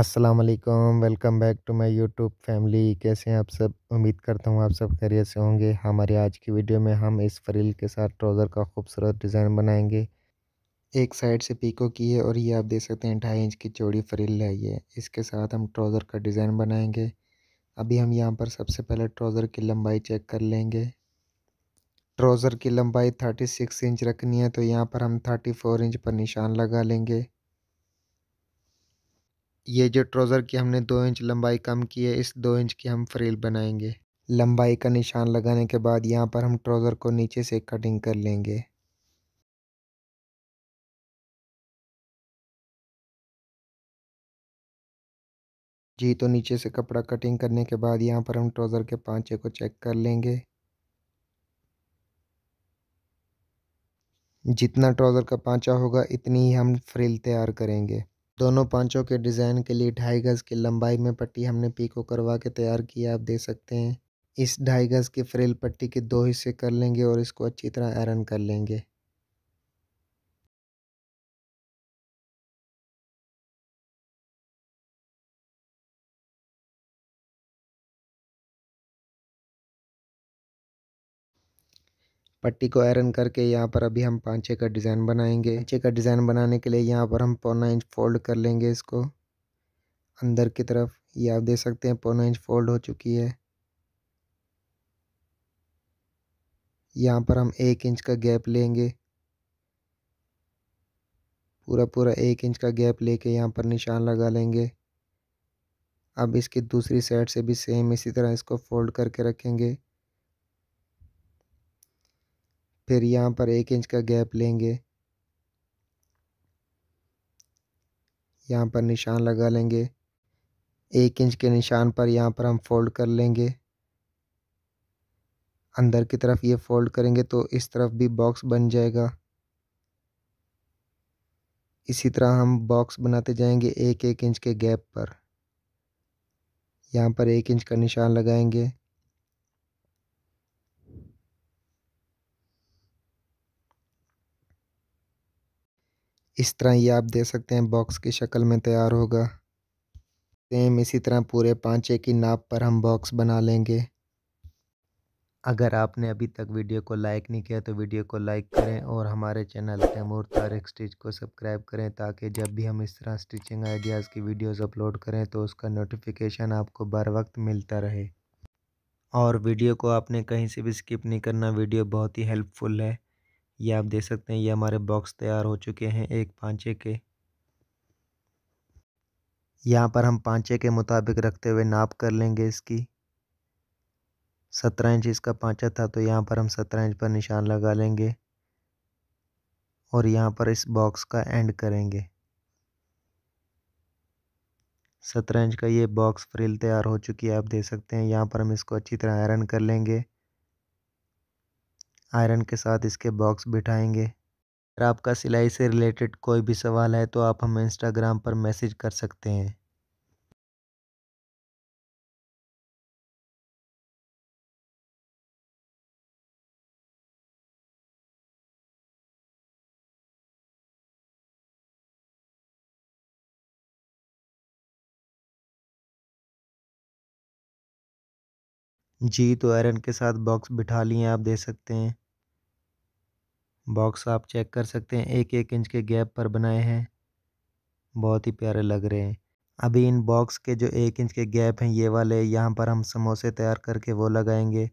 अस्सलाम वालेकुम welcome back to my YouTube family कैसे हैं आप सब उम्मीद करता हूँ आप सब खैरियत से होंगे हमारे आज की वीडियो में हम इस फ्रिल के साथ ट्राउज़र का खूबसूरत डिज़ाइन बनाएंगे एक साइड से पीको की है और ये आप देख सकते हैं ढाई इंच की चौड़ी फ्रिल है ये इसके साथ हम ट्राउज़र का डिज़ाइन बनाएंगे अभी हम यहाँ पर सबसे पहले ट्राउज़र की लंबाई चेक कर लेंगे ट्राउज़र की लंबाई थर्टी सिक्स इंच रखनी है तो यहाँ पर हम थर्टी फोर इंच पर निशान लगा लेंगे ये जो ट्रोज़र की हमने दो इंच लंबाई कम की है इस दो इंच की हम फ्रिल बनाएंगे लंबाई का निशान लगाने के बाद यहाँ पर हम ट्रोज़र को नीचे से कटिंग कर लेंगे जी तो नीचे से कपड़ा कटिंग करने के बाद यहाँ पर हम ट्रोज़र के पाँचे को चेक कर लेंगे जितना ट्रोज़र का पाँचा होगा इतनी ही हम फ्रिल तैयार करेंगे दोनों पांचों के डिज़ाइन के लिए ढाई गज़ की लंबाई में पट्टी हमने पीको करवा के तैयार किया आप देख सकते हैं इस ढाई गज़ की फ्रेल पट्टी के दो हिस्से कर लेंगे और इसको अच्छी तरह आयरन कर लेंगे पट्टी को आयरन करके यहाँ पर अभी हम पाँचे का डिज़ाइन बनाएंगे पाँचे का डिज़ाइन बनाने के लिए यहाँ पर हम पौना इंच फोल्ड कर लेंगे इसको अंदर की तरफ ये आप देख सकते हैं पौना इंच फोल्ड हो चुकी है यहाँ पर हम एक इंच का गैप लेंगे पूरा पूरा एक इंच का गैप लेके यहाँ पर निशान लगा लेंगे अब इसकी दूसरी साइड से भी सेम इसी तरह इसको फोल्ड करके रखेंगे फिर यहाँ पर एक इंच का गैप लेंगे यहाँ पर निशान लगा लेंगे एक इंच के निशान पर यहाँ पर हम फोल्ड कर लेंगे अंदर की तरफ ये फोल्ड करेंगे तो इस तरफ भी बॉक्स बन जाएगा इसी तरह हम बॉक्स बनाते जाएंगे एक एक इंच के गैप पर यहाँ पर एक इंच का निशान लगाएंगे इस तरह ये आप दे सकते हैं बॉक्स की शक्ल में तैयार होगा सेम इसी तरह पूरे पाँचे की नाप पर हम बॉक्स बना लेंगे अगर आपने अभी तक वीडियो को लाइक नहीं किया तो वीडियो को लाइक करें और हमारे चैनल तैमूर तारिक स्टिच को सब्सक्राइब करें ताकि जब भी हम इस तरह स्टिचिंग आइडियाज़ की वीडियोस अपलोड करें तो उसका नोटिफिकेशन आपको बर वक्त मिलता रहे और वीडियो को आपने कहीं से भी स्किप नहीं करना वीडियो बहुत ही हेल्पफुल है ये आप देख सकते हैं ये हमारे बॉक्स तैयार हो चुके हैं एक पाँचे के यहाँ पर हम पाँचे के मुताबिक रखते हुए नाप कर लेंगे इसकी सत्रह इंच इसका पाँचा था तो यहाँ पर हम सत्रह इंच पर निशान लगा लेंगे और यहाँ पर इस बॉक्स का एंड करेंगे सत्रह इंच का ये बॉक्स फ्रिल तैयार हो चुकी है आप देख सकते हैं यहाँ पर हम इसको अच्छी तरह आयरन कर लेंगे आयरन के साथ इसके बॉक्स बिठाएंगे अगर आपका सिलाई से रिलेटेड कोई भी सवाल है तो आप हमें इंस्टाग्राम पर मैसेज कर सकते हैं जी तो आयरन के साथ बॉक्स बिठा लिए आप दे सकते हैं बॉक्स आप चेक कर सकते हैं एक एक इंच के गैप पर बनाए हैं बहुत ही प्यारे लग रहे हैं अभी इन बॉक्स के जो एक इंच के गैप हैं ये वाले यहाँ पर हम समोसे तैयार करके वो लगाएंगे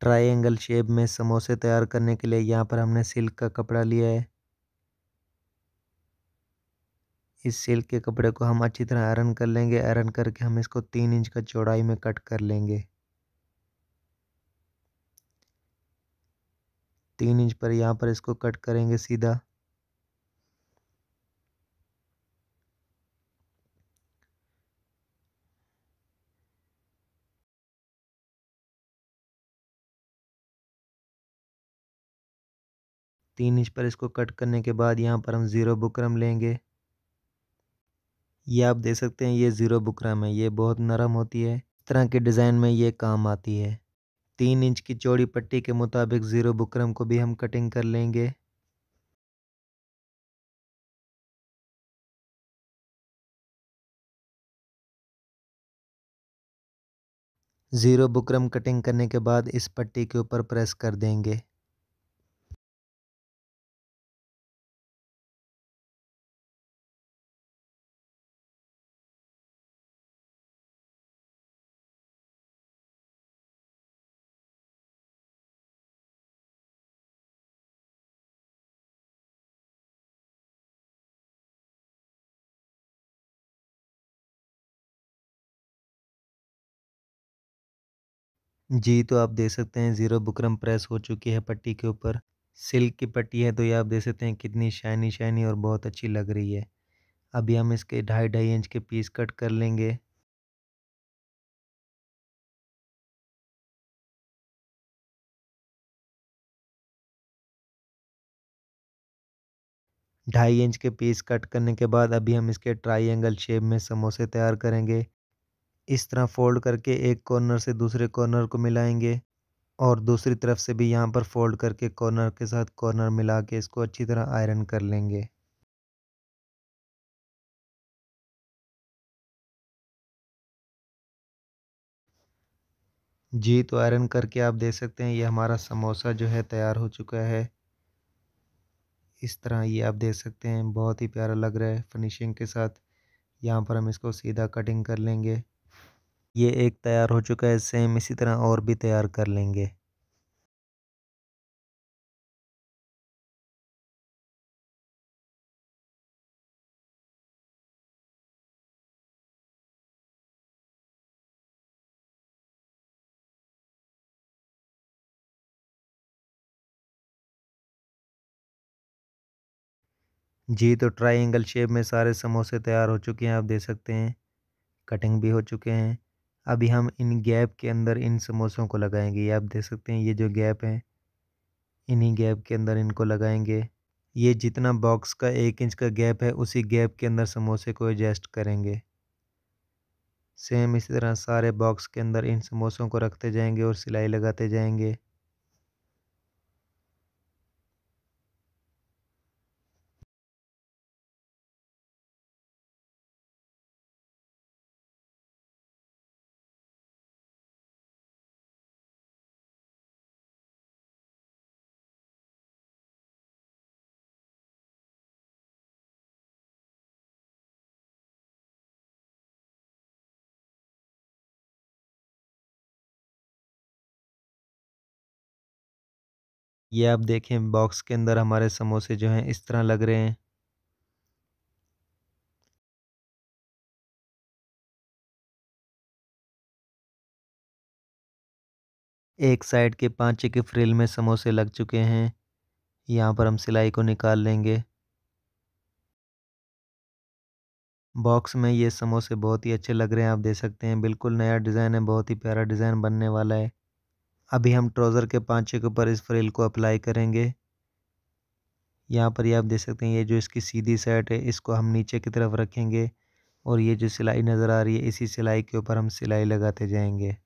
ट्राइंगल शेप में समोसे तैयार करने के लिए यहाँ पर हमने सिल्क का कपड़ा लिया है इस सिल्क के कपड़े को हम अच्छी तरह आयरन कर लेंगे आयरन करके हम इसको तीन इंच का चौड़ाई में कट कर लेंगे तीन इंच पर यहाँ पर इसको कट करेंगे सीधा तीन इंच पर इसको कट करने के बाद यहाँ पर हम ज़ीरो बुकरम लेंगे ये आप देख सकते हैं ये ज़ीरो बुकरम है ये बहुत नरम होती है इस तरह के डिज़ाइन में ये काम आती है तीन इंच की चौड़ी पट्टी के मुताबिक ज़ीरो बुकरम को भी हम कटिंग कर लेंगे ज़ीरो बुकरम कटिंग करने के बाद इस पट्टी के ऊपर प्रेस कर देंगे जी, तो आप देख सकते हैं ज़ीरो बुकरम प्रेस हो चुकी है पट्टी के ऊपर। सिल्क की पट्टी है तो ये आप देख सकते हैं कितनी शाइनी शाइनी और बहुत अच्छी लग रही है। अभी हम इसके ढाई ढाई इंच के पीस कट कर लेंगे। ढाई इंच के पीस कट करने के बाद अभी हम इसके ट्राई शेप में समोसे तैयार करेंगे। इस तरह फोल्ड करके एक कॉर्नर से दूसरे कॉर्नर को मिलाएंगे और दूसरी तरफ से भी यहाँ पर फोल्ड करके कॉर्नर के साथ कॉर्नर मिला के इसको अच्छी तरह आयरन कर लेंगे जी तो आयरन करके आप देख सकते हैं ये हमारा समोसा जो है तैयार हो चुका है इस तरह ये आप देख सकते हैं बहुत ही प्यारा लग रहा है फिनिशिंग के साथ यहाँ पर हम इसको सीधा कटिंग कर लेंगे ये एक तैयार हो चुका है सेम इसी तरह और भी तैयार कर लेंगे जी तो ट्राइंगल शेप में सारे समोसे तैयार हो चुके हैं आप देख सकते हैं कटिंग भी हो चुके हैं अभी हम इन गैप के अंदर इन समोसों को लगाएंगे ये आप देख सकते हैं ये जो गैप हैं इन्हीं गैप के अंदर इनको लगाएंगे ये जितना बॉक्स का एक इंच का गैप है उसी गैप के अंदर समोसे को एडजस्ट करेंगे सेम इसी तरह सारे बॉक्स के अंदर इन समोसों को रखते जाएंगे और सिलाई लगाते जाएंगे ये आप देखें बॉक्स के अंदर हमारे समोसे जो हैं इस तरह लग रहे हैं एक साइड के पाँचे के फ्रिल में समोसे लग चुके हैं यहाँ पर हम सिलाई को निकाल लेंगे बॉक्स में ये समोसे बहुत ही अच्छे लग रहे हैं आप देख सकते हैं बिल्कुल नया डिज़ाइन है बहुत ही प्यारा डिज़ाइन बनने वाला है अभी हम ट्राउज़र के पाँचे के ऊपर इस फ्रिल को अप्लाई करेंगे यहाँ पर ये आप देख सकते हैं ये जो इसकी सीधी सेट है इसको हम नीचे की तरफ रखेंगे और ये जो सिलाई नज़र आ रही है इसी सिलाई के ऊपर हम सिलाई लगाते जाएंगे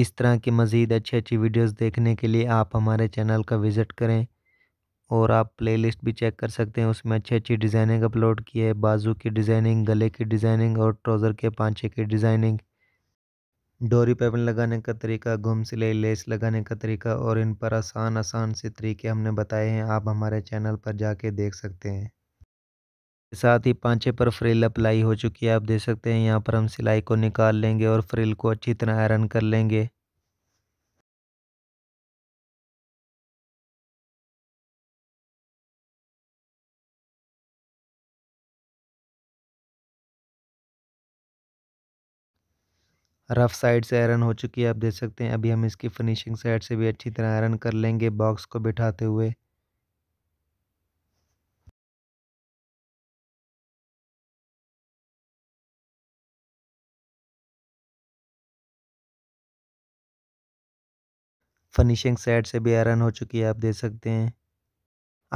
इस तरह की मज़ीद अच्छी अच्छी वीडियोस देखने के लिए आप हमारे चैनल का विज़िट करें और आप प्लेलिस्ट भी चेक कर सकते हैं उसमें अच्छी अच्छी डिज़ाइनिंग अपलोड की है बाजू की डिज़ाइनिंग गले की डिज़ाइनिंग और ट्राउज़र के पाँचे की डिज़ाइनिंग डोरी पेपन लगाने का तरीका घुम सिलाई लेस लगाने का तरीका और इन पर आसान आसान से तरीके हमने बताए हैं आप हमारे चैनल पर जाके देख सकते हैं साथ ही पांचे पर फ्रिल अप्लाई हो चुकी है आप देख सकते हैं यहाँ पर हम सिलाई को निकाल लेंगे और फ्रिल को अच्छी तरह आयरन कर लेंगे रफ साइड से आयरन हो चुकी है आप देख सकते हैं अभी हम इसकी फिनिशिंग साइड से भी अच्छी तरह आयरन कर लेंगे बॉक्स को बिठाते हुए फिनिशिंग साइड से भी आयरन हो चुकी है आप देख सकते हैं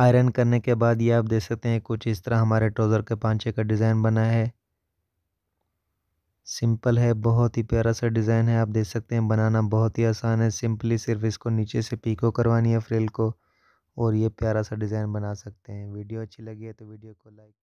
आयरन करने के बाद ये आप देख सकते हैं कुछ इस तरह हमारे ट्रोज़र के पांचे का डिज़ाइन बना है सिंपल है बहुत ही प्यारा सा डिज़ाइन है आप देख सकते हैं बनाना बहुत ही आसान है सिंपली सिर्फ इसको नीचे से पीको करवानी है फ्रिल को और ये प्यारा सा डिज़ाइन बना सकते हैं वीडियो अच्छी लगी है तो वीडियो को लाइक